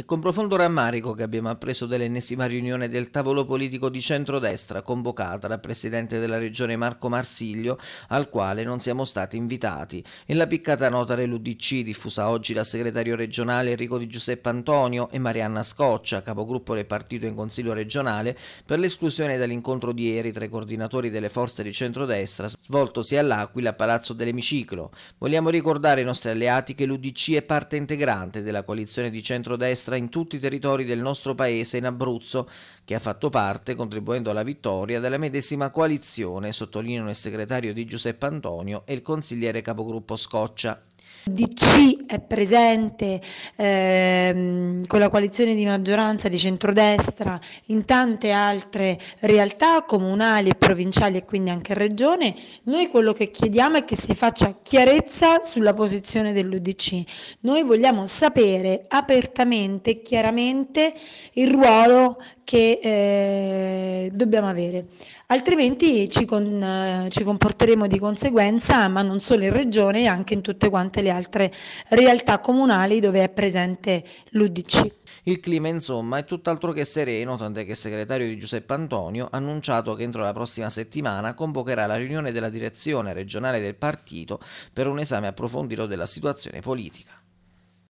È con profondo rammarico che abbiamo appreso dell'ennesima riunione del tavolo politico di centrodestra convocata dal presidente della regione Marco Marsiglio, al quale non siamo stati invitati, e la piccata nota dell'Udc diffusa oggi dal segretario regionale Enrico Di Giuseppe Antonio e Marianna Scoccia, capogruppo del partito in consiglio regionale, per l'esclusione dall'incontro di ieri tra i coordinatori delle forze di centrodestra svoltosi all'Aquila a Palazzo dell'Emiciclo. Vogliamo ricordare ai nostri alleati che l'Udc è parte integrante della coalizione di centrodestra destra in tutti i territori del nostro paese in Abruzzo, che ha fatto parte, contribuendo alla vittoria, della medesima coalizione, sottolineano il segretario di Giuseppe Antonio e il consigliere capogruppo Scoccia. Di è presente ehm, con la coalizione di maggioranza di centrodestra in tante altre realtà comunali e provinciali e quindi anche in regione. Noi quello che chiediamo è che si faccia chiarezza sulla posizione dell'UDC. Noi vogliamo sapere apertamente e chiaramente il ruolo che eh, dobbiamo avere, altrimenti ci, con, eh, ci comporteremo di conseguenza, ma non solo in regione, anche in tutte quante tutte le altre realtà comunali dove è presente l'UDC. Il clima insomma è tutt'altro che sereno, tant'è che il segretario di Giuseppe Antonio ha annunciato che entro la prossima settimana convocherà la riunione della direzione regionale del partito per un esame approfondito della situazione politica.